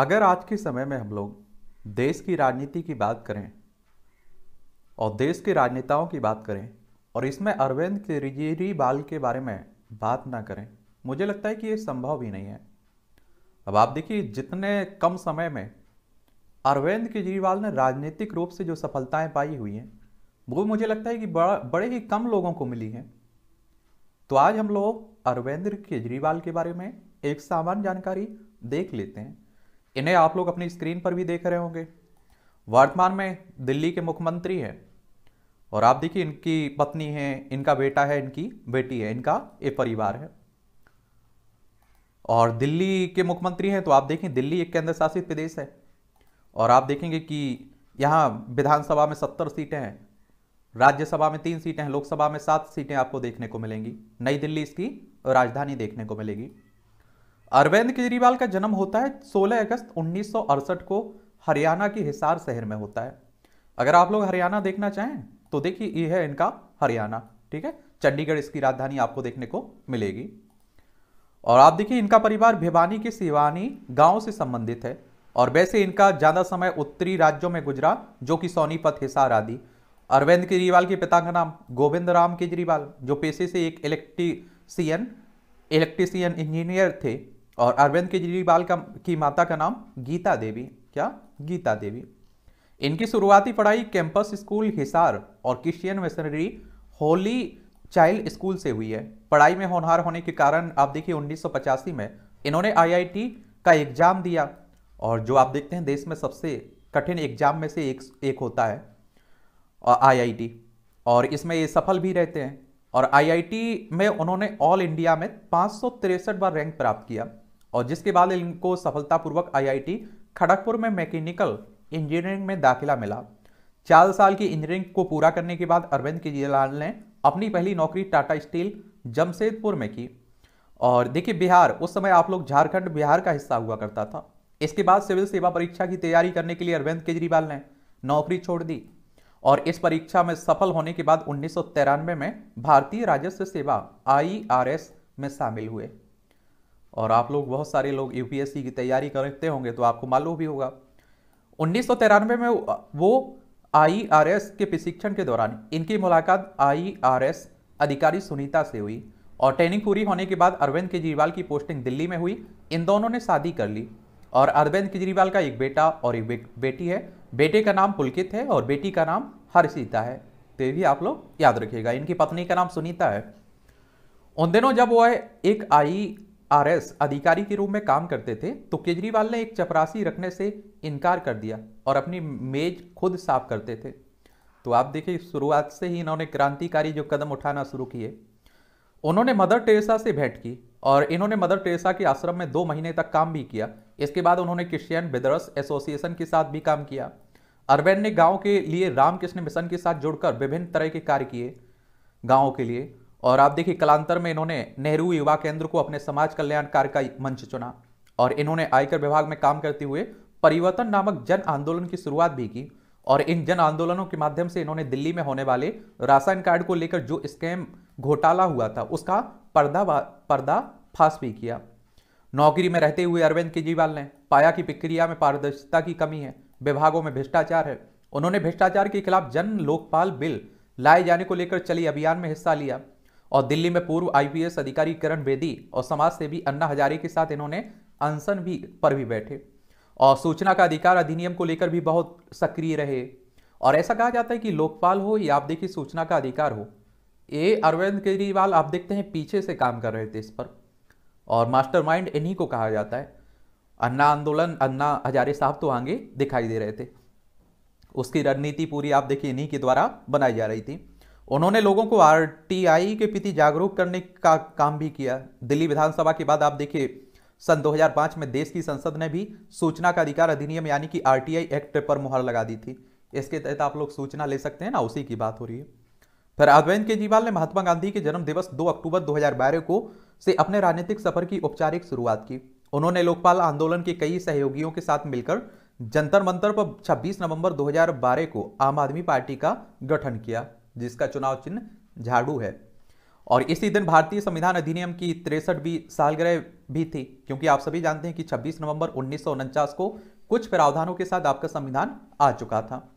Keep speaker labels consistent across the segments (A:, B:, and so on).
A: अगर आज के समय में हम लोग देश की राजनीति की बात करें और देश के राजनेताओं की बात करें और इसमें अरविंद केजरीवाल के बारे में बात ना करें मुझे लगता है कि ये संभव भी नहीं है अब आप देखिए जितने कम समय में अरविंद केजरीवाल ने राजनीतिक रूप से जो सफलताएं पाई हुई हैं वो मुझे लगता है कि बड़ा बड़े ही कम लोगों को मिली हैं तो आज हम लोग अरविंद केजरीवाल के बारे में एक सामान्य जानकारी देख लेते हैं इन्हें आप लोग अपनी स्क्रीन पर भी देख रहे होंगे वर्तमान में दिल्ली के मुख्यमंत्री हैं और आप देखिए इनकी पत्नी है इनका बेटा है इनकी बेटी है इनका एक परिवार है और दिल्ली के मुख्यमंत्री हैं तो आप देखें दिल्ली एक केंद्र शासित प्रदेश है और आप देखेंगे कि यहाँ विधानसभा में सत्तर सीटें हैं राज्यसभा में तीन सीटें हैं लोकसभा में सात सीटें आपको देखने को मिलेंगी नई दिल्ली इसकी राजधानी देखने को मिलेगी अरविंद केजरीवाल का जन्म होता है 16 अगस्त उन्नीस को हरियाणा की हिसार शहर में होता है अगर आप लोग हरियाणा देखना चाहें तो देखिए ये है इनका हरियाणा ठीक है चंडीगढ़ इसकी राजधानी आपको देखने को मिलेगी और आप देखिए इनका परिवार भिवानी के सिवानी गांव से संबंधित है और वैसे इनका ज़्यादा समय उत्तरी राज्यों में गुजरा जो कि सोनीपत हिसार आदि अरविंद केजरीवाल के पिता का नाम गोविंद राम केजरीवाल जो पेशे से एक इलेक्ट्रीसियन इलेक्ट्रीसियन इंजीनियर थे और अरविंद केजरीवाल का की माता का नाम गीता देवी क्या गीता देवी इनकी शुरुआती पढ़ाई कैंपस स्कूल हिसार और Christian missionary Holy Child School से हुई है पढ़ाई में होनहार होने के कारण आप देखिए उन्नीस में इन्होंने आईआईटी का एग्जाम दिया और जो आप देखते हैं देश में सबसे कठिन एग्जाम में से एक एक होता है आईआईटी और इसमें ये सफल भी रहते हैं और आईआईटी में उन्होंने ऑल इंडिया में पाँच बार रैंक प्राप्त किया और जिसके बाद इनको सफलतापूर्वक आईआईटी खड़गपुर में मैकेनिकल इंजीनियरिंग में दाखिला मिला चार साल की इंजीनियरिंग को पूरा करने के बाद अरविंद केजरीवाल ने अपनी पहली नौकरी टाटा स्टील जमशेदपुर में की और देखिए बिहार उस समय आप लोग झारखंड बिहार का हिस्सा हुआ करता था इसके बाद सिविल सेवा परीक्षा की तैयारी करने के लिए अरविंद केजरीवाल ने नौकरी छोड़ दी और इस परीक्षा में सफल होने के बाद उन्नीस में भारतीय राजस्व सेवा आई में शामिल हुए और आप लोग बहुत सारे लोग यूपीएससी की तैयारी करते होंगे तो आपको मालूम भी होगा उन्नीस में वो आईआरएस के प्रशिक्षण के दौरान इनकी मुलाकात आईआरएस अधिकारी सुनीता से हुई और ट्रेनिंग पूरी होने के बाद अरविंद केजरीवाल की पोस्टिंग दिल्ली में हुई इन दोनों ने शादी कर ली और अरविंद केजरीवाल का एक बेटा और एक बेटी है बेटे का नाम पुलकित है और बेटी का नाम हर्षिता है तो भी आप लोग याद रखिएगा इनकी पत्नी का नाम सुनीता है उन दिनों जब वह एक आई आरएस अधिकारी के रूप में काम करते थे तो केजरीवाल ने एक चपरासी रखने से इनकार कर दिया और अपनी मेज खुद साफ करते थे तो आप देखिए शुरुआत से ही इन्होंने क्रांतिकारी जो कदम उठाना शुरू किए उन्होंने मदर टेरेसा से भेंट की और इन्होंने मदर टेरेसा के आश्रम में दो महीने तक काम भी किया इसके बाद उन्होंने क्रिश्चियन बिदरस एसोसिएशन के साथ भी काम किया अरबैन ने गाँव के लिए रामकृष्ण मिशन के साथ जुड़कर विभिन्न तरह के कार्य किए गाँव के लिए और आप देखिए कलांतर में इन्होंने नेहरू युवा केंद्र को अपने समाज कल्याण कार्य का मंच चुना और इन्होंने आयकर विभाग में काम करते हुए परिवर्तन नामक जन आंदोलन की शुरुआत भी की और इन जन आंदोलनों के माध्यम से इन्होंने दिल्ली में होने वाले राशन कार्ड को लेकर जो स्कैम घोटाला हुआ था उसका पर्दा पर्दा भी किया नौकरी में रहते हुए अरविंद केजरीवाल ने पाया कि प्रक्रिया में पारदर्शिता की कमी है विभागों में भ्रष्टाचार है उन्होंने भ्रष्टाचार के खिलाफ जन लोकपाल बिल लाए जाने को लेकर चली अभियान में हिस्सा लिया और दिल्ली में पूर्व आईपीएस अधिकारी किरण बेदी और समाज सेवी अन्ना हजारे के साथ इन्होंने अनशन भी पर भी बैठे और सूचना का अधिकार अधिनियम को लेकर भी बहुत सक्रिय रहे और ऐसा कहा जाता है कि लोकपाल हो या आप देखिए सूचना का अधिकार हो ये अरविंद केजरीवाल आप देखते हैं पीछे से काम कर रहे थे इस पर और मास्टरमाइंड इन्हीं को कहा जाता है अन्ना आंदोलन अन्ना हजारे साहब तो आगे दिखाई दे रहे थे उसकी रणनीति पूरी आप देखिए इन्हीं के द्वारा बनाई जा रही थी उन्होंने लोगों को आरटीआई के प्रति जागरूक करने का काम भी किया दिल्ली विधानसभा के बाद आप देखिए सन 2005 में देश की संसद ने भी सूचना का अधिकार अधिनियम यानी कि आरटीआई एक्ट पर मुहर लगा दी थी इसके तहत आप लोग सूचना ले सकते हैं ना उसी की बात हो रही है फिर अरविंद केजरीवाल ने महात्मा गांधी के जन्म दिवस दो अक्टूबर दो को से अपने राजनीतिक सफर की औपचारिक शुरुआत की उन्होंने लोकपाल आंदोलन के कई सहयोगियों के साथ मिलकर जंतर मंतर पर 26 नवंबर 2012 को आम आदमी पार्टी का गठन किया जिसका चुनाव चिन्ह झाड़ू है और इसी दिन भारतीय संविधान अधिनियम की तिरसठवीं सालग्रह भी थी क्योंकि आप सभी जानते हैं कि 26 नवंबर उन्नीस को कुछ प्रावधानों के साथ आपका संविधान आ चुका था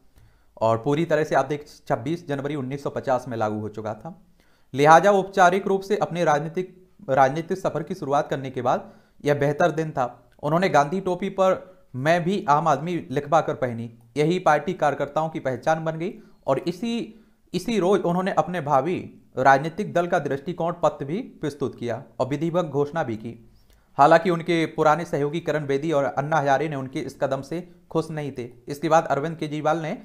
A: और पूरी तरह से आप देख 26 जनवरी 1950 में लागू हो चुका था लिहाजा औपचारिक रूप से अपने राजनीतिक राजनीतिक सफर की शुरुआत करने के बाद यह बेहतर दिन था उन्होंने गांधी टोपी पर मैं भी आम आदमी लिखवा कर पहनी यही पार्टी कार्यकर्ताओं की पहचान बन गई और इसी इसी रोज उन्होंने अपने भावी राजनीतिक दल का दृष्टिकोण पत्र भी प्रस्तुत किया और विधिवत घोषणा भी की हालांकि उनके पुराने सहयोगी करण बेदी और अन्ना हजारे ने उनके इस कदम से खुश नहीं थे इसके बाद अरविंद केजरीवाल ने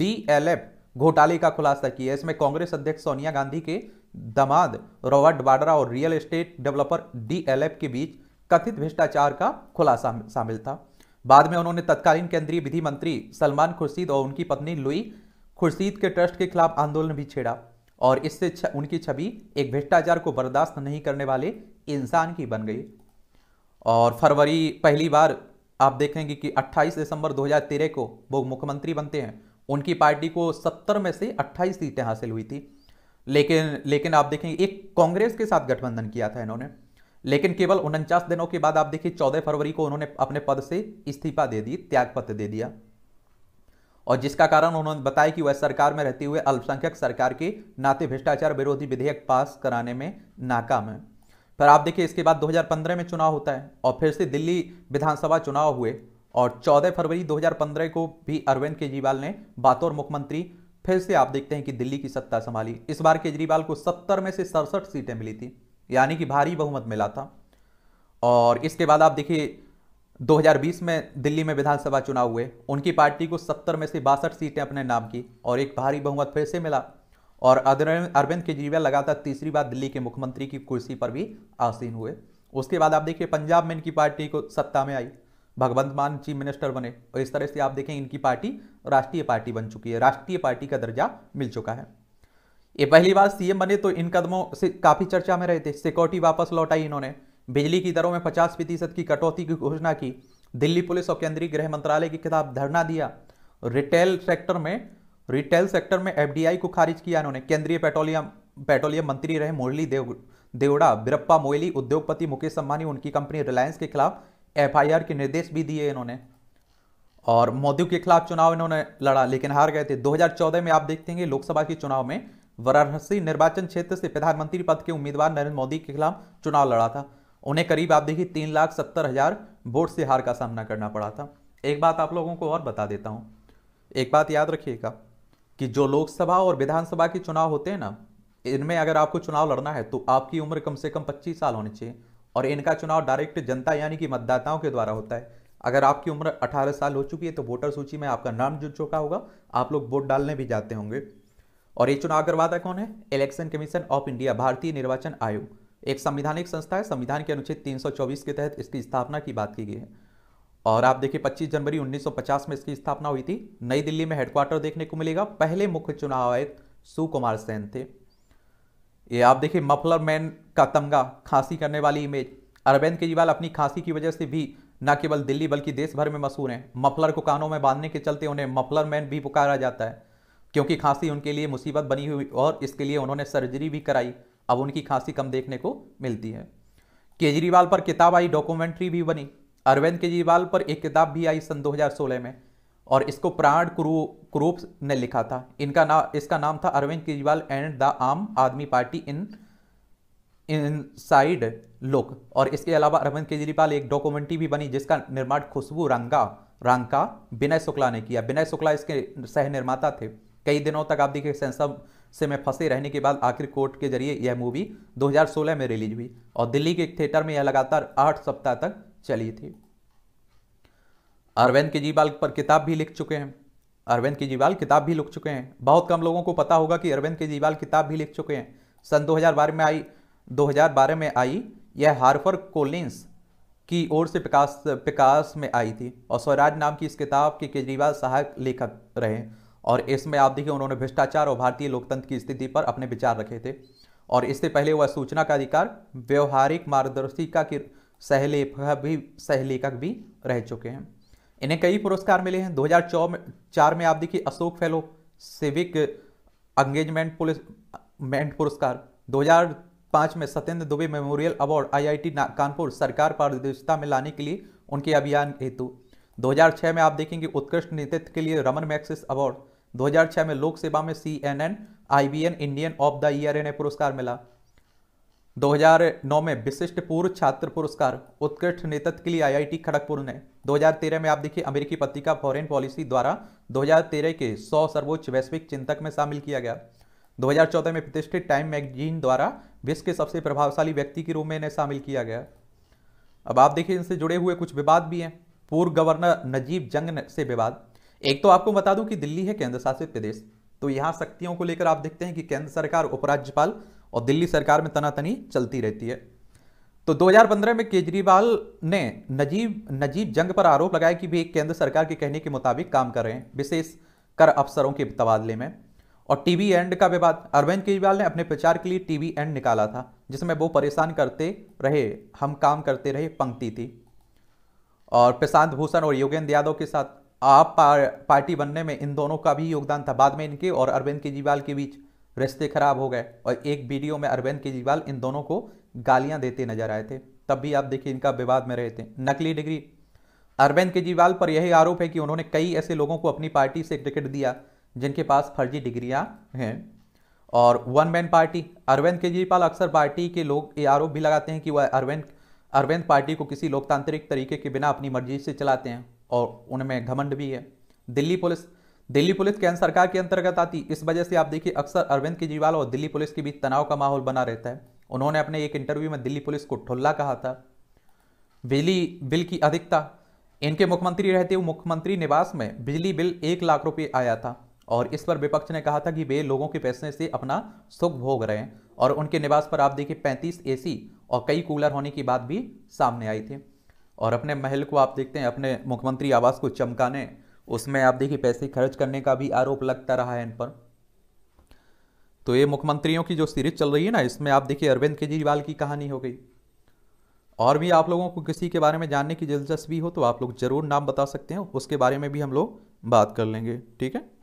A: डीएलएफ घोटाले का खुलासा किया इसमें कांग्रेस अध्यक्ष सोनिया गांधी के दमाद रॉबर्ट वाड्रा और रियल एस्टेट डेवलपर डी के बीच कथित भ्रष्टाचार का खुलासा शामिल था बाद में उन्होंने तत्कालीन केंद्रीय विधि मंत्री सलमान खुर्शीद और उनकी पत्नी लुई खुर्शीद के ट्रस्ट के खिलाफ आंदोलन भी छेड़ा और इससे छ, उनकी छवि एक भ्रष्टाचार को बर्दाश्त नहीं करने वाले इंसान की बन गई और फरवरी पहली बार आप देखेंगे कि 28 दिसंबर 2013 को वो मुख्यमंत्री बनते हैं उनकी पार्टी को 70 में से 28 सीटें हासिल हुई थी लेकिन लेकिन आप देखेंगे एक कांग्रेस के साथ गठबंधन किया था इन्होंने लेकिन केवल उनचास दिनों के बाद आप देखिए 14 फरवरी को उन्होंने अपने पद से इस्तीफा दे दी त्यागपत्र दे दिया और जिसका कारण उन्होंने बताया कि वह सरकार में रहते हुए अल्पसंख्यक सरकार के नाते भ्रष्टाचार विरोधी विधेयक पास कराने में नाकाम है पर आप देखिए इसके बाद 2015 में चुनाव होता है और फिर से दिल्ली विधानसभा चुनाव हुए और 14 फरवरी 2015 को भी अरविंद केजरीवाल ने बातौर मुख्यमंत्री फिर से आप देखते हैं कि दिल्ली की सत्ता संभाली इस बार केजरीवाल को सत्तर में से सड़सठ सीटें मिली थी यानी कि भारी बहुमत मिला था और इसके बाद आप देखिए 2020 में दिल्ली में विधानसभा चुनाव हुए उनकी पार्टी को 70 में से बासठ सीटें अपने नाम की और एक भारी बहुमत फिर से मिला और अरविंद केजरीवाल लगातार तीसरी बार दिल्ली के मुख्यमंत्री की कुर्सी पर भी आसीन हुए उसके बाद आप देखिए पंजाब में इनकी पार्टी को सत्ता में आई भगवंत मान चीफ मिनिस्टर बने और इस तरह से आप देखें इनकी पार्टी राष्ट्रीय पार्टी बन चुकी है राष्ट्रीय पार्टी का दर्जा मिल चुका है ये पहली बार सीएम बने तो इन कदमों से काफ़ी चर्चा में रहे थे सिक्योरिटी वापस लौटाई इन्होंने बिजली की दरों में पचास प्रतिशत की कटौती की घोषणा की दिल्ली पुलिस और केंद्रीय गृह मंत्रालय के खिलाफ धरना दिया रिटेल सेक्टर में रिटेल सेक्टर में एफडीआई को खारिज किया इन्होंने केंद्रीय पेट्रोलियम पेट्रोलियम मंत्री रहे मुरली देव देवड़ा बिरप्पा मोयली उद्योगपति मुकेश अंबानी उनकी कंपनी रिलायंस के खिलाफ एफ के निर्देश भी दिए इन्होंने और मोदी के खिलाफ चुनाव इन्होंने लड़ा लेकिन हार गए थे 2014 में आप देखते हैं लोकसभा के चुनाव में वाराणसी निर्वाचन क्षेत्र से प्रधानमंत्री पद के उम्मीदवार नरेंद्र मोदी के खिलाफ चुनाव लड़ा था उन्हें करीब आप देखिए तीन लाख सत्तर हज़ार वोट से हार का सामना करना पड़ा था एक बात आप लोगों को और बता देता हूं एक बात याद रखिएगा कि जो लोकसभा और विधानसभा के चुनाव होते हैं ना इनमें अगर आपको चुनाव लड़ना है तो आपकी उम्र कम से कम पच्चीस साल होनी चाहिए और इनका चुनाव डायरेक्ट जनता यानी कि मतदाताओं के द्वारा होता है अगर आपकी उम्र 18 साल हो चुकी है तो वोटर सूची में आपका नाम जुड़ चुका होगा आप लोग वोट डालने भी जाते होंगे और ये चुनाव करवाता कौन है इलेक्शन कमीशन ऑफ इंडिया भारतीय निर्वाचन आयोग एक संविधानिक संस्था है संविधान के अनुच्छेद 324 के तहत इसकी स्थापना की बात की गई है और आप देखिए 25 जनवरी 1950 में इसकी स्थापना हुई थी नई दिल्ली में हेडक्वार्टर देखने को मिलेगा पहले मुख्य चुनाव आयुक्त सुकुमार सेन थे ये आप देखिए मफलर मैन का तमगा खांसी करने वाली इमेज अरविंद केजरीवाल अपनी खांसी की वजह से भी न केवल दिल्ली बल्कि देश भर में मशहूर हैं मफलर को कानों में बांधने के चलते उन्हें मफलर मैन भी पुकारा जाता है क्योंकि खांसी उनके लिए मुसीबत बनी हुई और इसके लिए उन्होंने सर्जरी भी कराई अब उनकी खांसी कम देखने को मिलती है केजरीवाल पर किताब आई डॉक्यूमेंट्री भी बनी अरविंद केजरीवाल पर एक किताब भी आई सन 2016 में और इसको प्राण क्रूप ने लिखा था इनका ना इसका नाम था Arvind Kejriwal and the Aam Aadmi Party in inside look और इसके अलावा अरविंद केजरीवाल एक डॉक्यूमेंट्री भी बनी जिसका निर्माण खुशबू रंगा रंका विनय शुक्ला ने किया विनय शुक्ला इसके सह निर्माता थे कई दिनों तक आप देखिए सेंसर से में फंसे रहने के बाद आखिर कोर्ट के जरिए यह मूवी 2016 में रिलीज हुई और दिल्ली के एक थिएटर में यह लगातार आठ सप्ताह तक चली थी अरविंद केजरीवाल पर किताब भी लिख चुके हैं अरविंद केजरीवाल किताब भी लिख चुके हैं बहुत कम लोगों को पता होगा कि अरविंद केजरीवाल किताब भी लिख चुके हैं सन दो में आई दो में आई यह हार्फर कोलिंस की ओर से प्रकाश प्रकाश में आई थी और स्वराज नाम की इस किताब के केजरीवाल सहायक लेखक रहे और इसमें आप देखिए उन्होंने भ्रष्टाचार और भारतीय लोकतंत्र की स्थिति पर अपने विचार रखे थे और इससे पहले वह सूचना का अधिकार व्यवहारिक मार्गदर्शिका के सहलेखक भी सहलेखक भी रह चुके हैं इन्हें कई पुरस्कार मिले हैं दो में चार में आप देखिए अशोक फेलो सिविक एंगेजमेंट पुलिस मेंट पुरस्कार 2005 में Satyendra Dubey memorial award IIT Kanpur सरकार पारदर्शिता में लाने के लिए उनके अभियान हेतु 2006 में आप देखेंगे उत्कृष्ट नेतृत्व के लिए रमन मैक्सिस अवार्ड 2006 में लोक सेवा में C N N I N Indian of the year इन्हें पुरस्कार मिला 2009 में विशिष्ट पूर्व छात्र पुरस्कार उत्कृष्ट नेतृत्व के लिए आईआईटी खड़गपुर ने 2013 में आप देखिए अमेरिकी पत्रिका फॉरेन पॉलिसी द्वारा 2013 के 100 सर्वोच्च वैश्विक चिंतक में शामिल किया गया 2014 में प्रतिष्ठित टाइम मैगजीन द्वारा विश्व के सबसे प्रभावशाली व्यक्ति के रूप में इन्हें शामिल किया गया अब आप देखिए इनसे जुड़े हुए कुछ विवाद भी हैं पूर्व गवर्नर नजीब जंग से विवाद एक तो आपको बता दूं कि दिल्ली है केंद्र शासित प्रदेश तो यहाँ शक्तियों को लेकर आप देखते हैं कि केंद्र सरकार उपराज्यपाल और दिल्ली सरकार में तनातनी चलती रहती है तो 2015 में केजरीवाल ने नजीब नजीब जंग पर आरोप लगाया कि वे केंद्र सरकार के कहने के मुताबिक काम कर रहे हैं विशेष कर अफसरों के तबादले में और टीवी एंड का विवाद अरविंद केजरीवाल ने अपने प्रचार के लिए टीवी एंड निकाला था जिसमें वो परेशान करते रहे हम काम करते रहे पंक्ति थी और प्रशांत भूषण और योगेंद्र यादव के साथ आप पार, पार्टी बनने में इन दोनों का भी योगदान था बाद में इनके और अरविंद केजरीवाल के बीच रिश्ते खराब हो गए और एक वीडियो में अरविंद केजरीवाल इन दोनों को गालियां देते नजर आए थे तब भी आप देखिए इनका विवाद में रहे थे नकली डिग्री अरविंद केजरीवाल पर यही आरोप है कि उन्होंने कई ऐसे लोगों को अपनी पार्टी से टिकट दिया जिनके पास फर्जी डिग्रियाँ हैं और one man party Arvind Kejriwal अक्सर पार्टी के लोग ये आरोप भी लगाते हैं कि वह अरविंद अरविंद पार्टी को किसी लोकतांत्रिक तरीके के बिना अपनी मर्जी से चलाते हैं और उनमें घमंड भी है दिल्ली पुलिस दिल्ली पुलिस केंद्र सरकार के अंतर्गत आती इस वजह से आप देखिए अक्सर अरविंद केजरीवाल और दिल्ली पुलिस के बीच तनाव का माहौल बना रहता है उन्होंने अपने एक इंटरव्यू में दिल्ली पुलिस को ठुल्ला कहा था बिजली बिल की अधिकता इनके मुख्यमंत्री रहते हुए मुख्यमंत्री निवास में बिजली बिल एक लाख रुपये आया था और इस पर विपक्ष ने कहा था कि वे लोगों के पैसे से अपना सुख भोग रहे हैं और उनके निवास पर आप देखिए पैंतीस एसी और कई कूलर होने की बात भी सामने आई थी और अपने महल को आप देखते हैं अपने मुख्यमंत्री आवास को चमकाने उसमें आप देखिए पैसे खर्च करने का भी आरोप लगता रहा है इन पर तो ये मुख्यमंत्रियों की जो सीरीज चल रही है ना इसमें आप देखिए अरविंद केजरीवाल की कहानी हो गई और भी आप लोगों को किसी के बारे में जानने की दिलचस्पी हो तो आप लोग ज़रूर नाम बता सकते हैं उसके बारे में भी हम लोग बात कर लेंगे ठीक है